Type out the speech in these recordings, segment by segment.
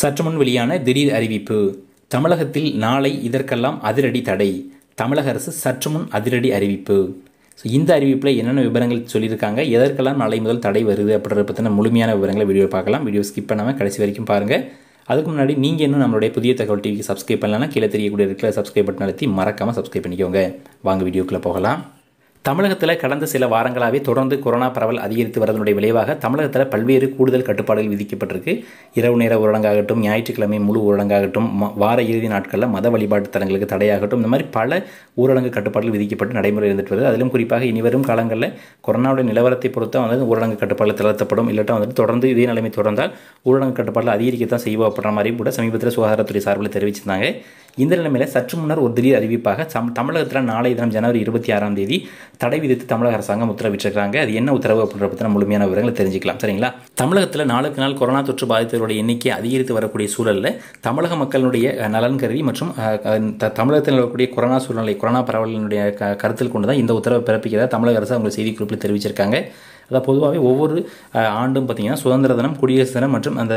சற்று முன் வெளியான திடீர் அறிவிப்பு தமிழகத்தில் நாளை இதற்கெல்லாம் அதிரடி தடை தமிழக அரசு சற்று முன் அதிரடி அறிவிப்பு ஸோ இந்த அறிவிப்பில் என்னென்ன விவரங்கள் சொல்லியிருக்காங்க எதற்கெல்லாம் நாளை முதல் தடை வருது அப்படின்றத பற்றின முழுமையான விவரங்களை வீடியோ பார்க்கலாம் வீடியோ ஸ்கிப் பண்ணாமல் கடைசி வரைக்கும் பாருங்கள் அதுக்கு முன்னாடி நீங்கள் இன்னும் நம்மளுடைய புதிய தகவல் டிவிக்கு சப்ஸ்கிரைப் பண்ணலன்னா கீழே தெரியக்கூடிய இருக்கிற சப்ஸ்கிரைப் பட்டன் அழுத்தி மறக்காமல் சப்ஸ்கிரைப் பண்ணிக்கோங்க வாங்க வீடியோக்குள்ளே போகலாம் தமிழகத்தில் கடந்த சில வாரங்களாகவே தொடர்ந்து கொரோனா பரவல் அதிகரித்து வரதனுடைய விளைவாக தமிழகத்தில் பல்வேறு கூடுதல் கட்டுப்பாடுகள் விதிக்கப்பட்டிருக்கு இரவு நேர ஊரடங்காகட்டும் ஞாயிற்றுக்கிழமை முழு ஊரடங்காகட்டும் வார இறுதி நாட்களில் மத வழிபாட்டு தலங்களுக்கு தடையாகட்டும் இந்த மாதிரி பல ஊரடங்கு கட்டுப்பாடுகள் விதிக்கப்பட்டு நடைமுறை இருந்துட்டு வருது அதிலும் குறிப்பாக இனிவரும் காலங்களில் கொரோனாவுடைய நிலவரத்தை பொறுத்த வந்து ஊரடங்கு கட்டுப்பாடு தளர்த்தப்படும் இல்லாட்டா வந்துட்டு தொடர்ந்து இதே நிலைமை தொடர்ந்தால் ஊரடங்கு கட்டுப்பாட்டில் அதிகரிக்கத்தான் செய்வோம் அப்படின்ற மாதிரியும் கூட சமீபத்தில் சுகாதாரத்துறை சார்பில் தெரிவிச்சிருந்தாங்க இந்த நிலைமையில் சற்று முன்னர் ஒரு திடீர் அறிவிப்பாக சம் தமிழகத்தில் நாளைய தினம் ஜனவரி இருபத்தி ஆறாம் தேதி தடை விதித்து தமிழக அரசாங்கம் உத்தரவிட்டிருக்கிறாங்க அது என்ன உத்தரவு அப்படின்ற பற்றின முழுமையான விவரங்களை தெரிஞ்சுக்கலாம் சரிங்களா தமிழகத்தில் நாளுக்கு நாள் கொரோனா தொற்று பாதித்தவருடைய எண்ணிக்கை அதிகரித்து வரக்கூடிய சூழலில் தமிழக மக்களுடைய நலன் கருதி மற்றும் தமிழகத்தில் இருக்கக்கூடிய கொரோனா சூழ்நிலை கொரோனா பரவலினுடைய கருத்தில் கொண்டு தான் இந்த உத்தரவை பிறப்பிக்கிறதா தமிழக அரசு அவங்க செய்திக்குறிப்பில் தெரிவிச்சிருக்காங்க அதாவது பொதுவாகவே ஒவ்வொரு ஆண்டும் பார்த்திங்கன்னா சுதந்திர தினம் குடியரசு தினம் மற்றும் அந்த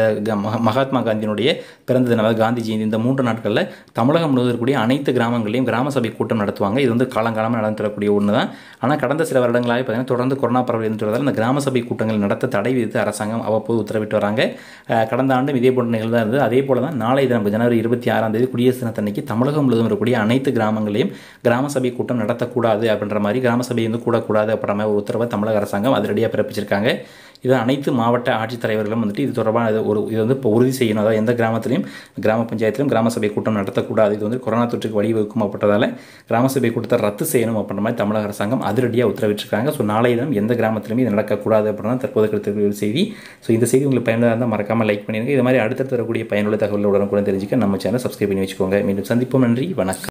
மகாத்மா காந்தியினுடைய பிறந்த தினம் அதாவது காந்தி ஜெயந்தி இந்த மூன்று நாட்களில் தமிழகம் முழுவதும் இருக்கக்கூடிய அனைத்து கிராமங்களையும் கிராம சபை கூட்டம் நடத்துவாங்க இது வந்து காலங்காலமாக தரக்கூடிய ஒன்று தான் ஆனால் கடந்த சில வருடங்களாக பார்த்திங்கன்னா தொடர்ந்து கொரோனா பரவல் வரதால் அந்த கிராம சபை கூட்டங்கள் நடத்த தடை விதித்து அரசாங்கம் அவ்வப்போது உத்தரவிட்டு வராங்க கடந்த ஆண்டும் இதே போன்ற நிகழ்வு தான் இருந்தது அதே போல தான் நாளை தினம் ஜனவரி இருபத்தி ஆறாம் தேதி குடியரசு தினத்தன்னைக்கு தமிழகம் முழுவதும் இருக்கக்கூடிய அனைத்து கிராமங்களையும் கிராம சபை கூட்டம் நடத்தக்கூடாது அப்படின்ற மாதிரி கிராம சபை வந்து கூடக்கூடாது அப்படின்ற மாதிரி ஒரு உத்தரவை தமிழக அரசாங்கம் அதிரடியாக உறுதியாக பிறப்பிச்சிருக்காங்க இதை அனைத்து மாவட்ட ஆட்சித்தலைவர்களும் வந்துட்டு இது தொடர்பான இது ஒரு இது வந்து இப்போ உறுதி செய்யணும் அதாவது எந்த கிராமத்திலையும் கிராம பஞ்சாயத்திலும் கிராம சபை கூட்டம் நடத்தக்கூடாது இது வந்து கொரோனா தொற்றுக்கு வழிவகுக்கும் அப்படின்றதால கிராம சபை கூட்டத்தை ரத்து செய்யணும் அப்படின்ற மாதிரி தமிழக அரசாங்கம் அதிரடியாக உத்தரவிட்டிருக்காங்க ஸோ நாளைய தினம் எந்த கிராமத்திலுமே இது நடக்கக்கூடாது அப்படின்னா தற்போது கருத்து ஒரு செய்தி ஸோ இந்த செய்தி உங்களுக்கு பயனுள்ளதாக இருந்தால் மறக்காமல் லைக் பண்ணிடுங்க இது மாதிரி அடுத்த தரக்கூடிய பயனுள்ள தகவலுடன் கூட தெரிஞ்சுக்க நம்ம சேனல் சப்ஸ்கிரைப் பண்ணி வச்சுக்கோங்க மீண்டும் சந்திப்போம் நன்றி வணக்கம்